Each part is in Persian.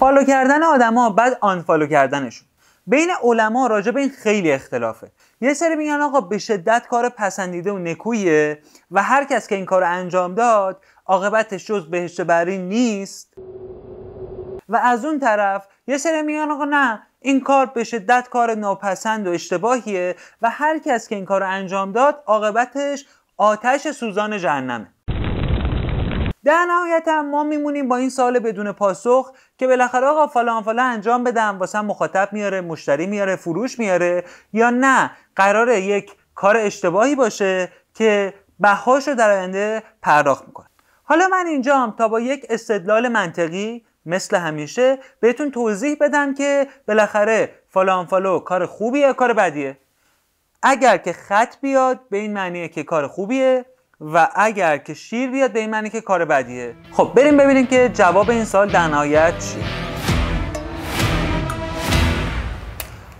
فالو کردن آدما بعد آنفالو کردنشون بین علما راجع به این خیلی اختلافه یه سری میگن آقا به شدت کار پسندیده و نکویه و هر کس که این کار انجام داد عاقبتش جز بهشت بری نیست و از اون طرف یه سری میگن آقا نه این کار به شدت کار ناپسند و اشتباهیه و هر کس که این کار انجام داد عاقبتش آتش سوزان جهنمه در نهایت هم ما میمونیم با این سال بدون پاسخ که بالاخره آقا فلان فلان انجام بدم واسه مخاطب میاره مشتری میاره فروش میاره یا نه قراره یک کار اشتباهی باشه که بهاش رو در آینده پرداخت میکنه حالا من اینجا هم تا با یک استدلال منطقی مثل همیشه بهتون توضیح بدم که بالاخره فلان فالو کار خوبیه کار بدیه اگر که خط بیاد به این معنیه که کار خوبیه و اگر که شیر بیاد به این معنی که کار بدیه خب بریم ببینیم که جواب این سال در نهایت چیه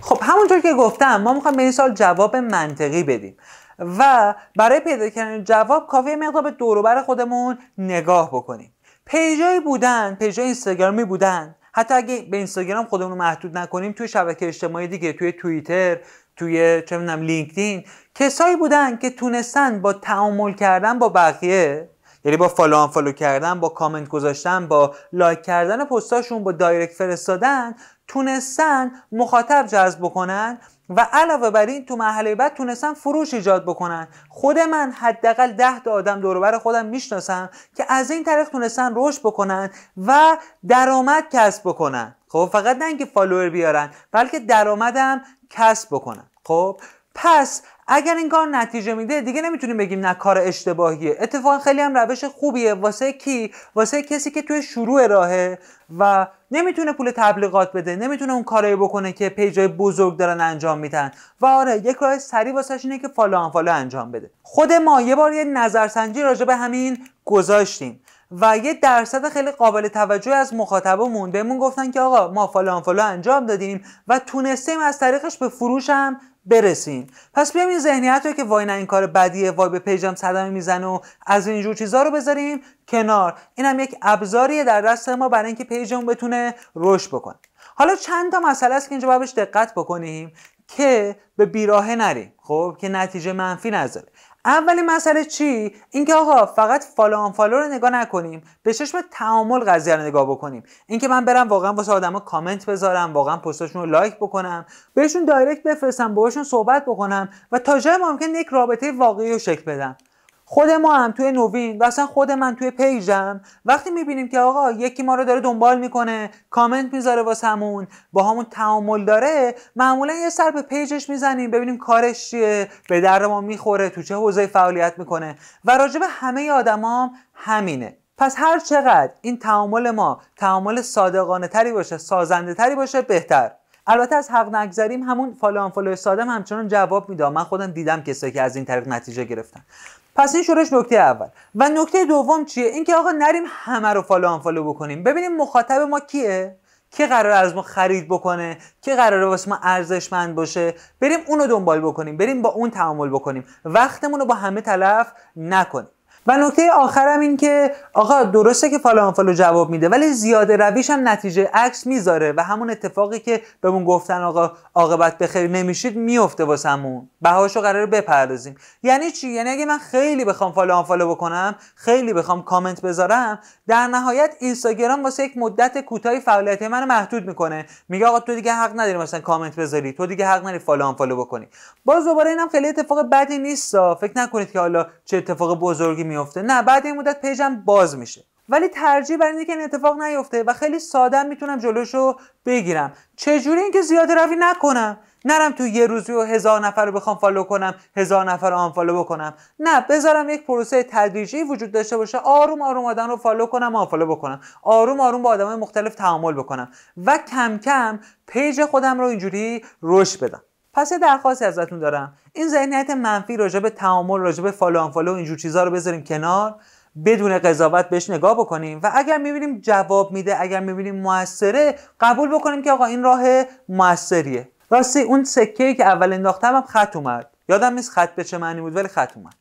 خب همونطور که گفتم ما میخوایم به این سال جواب منطقی بدیم و برای پیدا کردن جواب کافی مقدار به دوروبر خودمون نگاه بکنیم پیجایی بودن پیجای اینستاگرامی بودن حتی اگه به اینستاگرام خودمون رو محدود نکنیم توی شبکه اجتماعی دیگه توی توییتر توی چه میدونم لینکدین کسایی بودن که تونستن با تعامل کردن با بقیه یعنی با فالو فالو کردن با کامنت گذاشتن با لایک کردن پستاشون با دایرکت فرستادن تونستن مخاطب جذب بکنن و علاوه بر این تو مرحله بعد تونستن فروش ایجاد بکنن خود من حداقل ده تا آدم دور خودم میشناسم که از این طریق تونستن رشد بکنن و درآمد کسب بکنن خب فقط نه اینکه فالوور بیارن بلکه درآمدم کسب بکنن خب پس اگر این کار نتیجه میده دیگه نمیتونیم بگیم نه کار اشتباهیه اتفاقا خیلی هم روش خوبیه واسه کی واسه کسی که توی شروع راهه و نمیتونه پول تبلیغات بده نمیتونه اون کارایی بکنه که پیجای بزرگ دارن انجام میدن و آره یک راه سری واسش اینه که فالو فالو انجام بده خود ما یه بار یه نظرسنجی راجع به همین گذاشتیم و یه درصد خیلی قابل توجه از مخاطبمون بهمون گفتن که آقا ما فلان فلان انجام دادیم و تونستیم از طریقش به فروش هم برسیم پس بیام این ذهنیت رو که وای نه این کار بدیه وای به پیجم صدمه میزنه و از اینجور چیزها رو بذاریم کنار این هم یک ابزاریه در دست ما برای اینکه پیجمون بتونه رشد بکنه حالا چند تا مسئله است که اینجا باید دقت بکنیم که به بیراهه نریم خب که نتیجه منفی نذاره اولین مسئله چی اینکه آقا فقط فالو آن فالو رو نگاه نکنیم به چشم تعامل قضیه رو نگاه بکنیم اینکه من برم واقعا واسه آدما کامنت بذارم واقعا پستاشون رو لایک بکنم بهشون دایرکت بفرستم باهاشون صحبت بکنم و تا جای ممکن یک رابطه واقعی رو شکل بدم خود ما هم توی نوین و اصلا خود من توی پیجم وقتی میبینیم که آقا یکی ما رو داره دنبال میکنه کامنت میذاره واسه همون با همون تعامل داره معمولا یه سر به پیجش میزنیم ببینیم کارش چیه به درد ما میخوره تو چه حوزه فعالیت میکنه و راجب همه آدمام هم همینه پس هر چقدر این تعامل ما تعامل صادقانه تری باشه سازنده تری باشه بهتر البته از حق نگذریم همون فالو آنفالو سادم همچنان جواب میده من خودم دیدم کسایی که از این طریق نتیجه گرفتن پس این شورش نکته اول و نکته دوم چیه اینکه آقا نریم همه رو فالو آنفالو بکنیم ببینیم مخاطب ما کیه که قرار از ما خرید بکنه که قراره واسه ما ارزشمند باشه بریم اونو دنبال بکنیم بریم با اون تعامل بکنیم وقتمون رو با همه تلف نکنیم و نکته آخرم این که آقا درسته که فالو فالو جواب میده ولی زیاده رویش هم نتیجه عکس میذاره و همون اتفاقی که بهمون گفتن آقا عاقبت به خیر نمیشید میفته واسمون بهاشو قرار بپردازیم یعنی چی یعنی اگه من خیلی بخوام فالو آنفالو بکنم خیلی بخوام کامنت بذارم در نهایت اینستاگرام واسه یک مدت کوتاهی فعالیت منو محدود میکنه میگه آقا تو دیگه حق نداری مثلا کامنت بذاری تو دیگه حق نداری فالو فالو بکنی باز دوباره اینم خیلی اتفاق بدی نیست فکر نکنید که حالا چه اتفاق بزرگی میفته نه بعد این مدت پیجم باز میشه ولی ترجیح بر اینه که این اتفاق نیفته و خیلی ساده میتونم جلوشو بگیرم چجوری اینکه زیاده روی نکنم نرم تو یه روزی و هزار نفر رو بخوام فالو کنم هزار نفر آنفالو بکنم نه بذارم یک پروسه تدریجی وجود داشته باشه آروم آروم آدم رو فالو کنم آنفالو بکنم آروم آروم با آدمای مختلف تعامل بکنم و کم کم پیج خودم رو اینجوری رشد بدم پس یه درخواستی ازتون دارم این ذهنیت منفی راجع به تعامل راجع به فالو فالو اینجور چیزها رو بذاریم کنار بدون قضاوت بهش نگاه بکنیم و اگر میبینیم جواب میده اگر میبینیم موثره قبول بکنیم که آقا این راه موثریه راستی اون سکه که اول انداختم هم خط اومد یادم نیست خط به چه معنی بود ولی خط اومد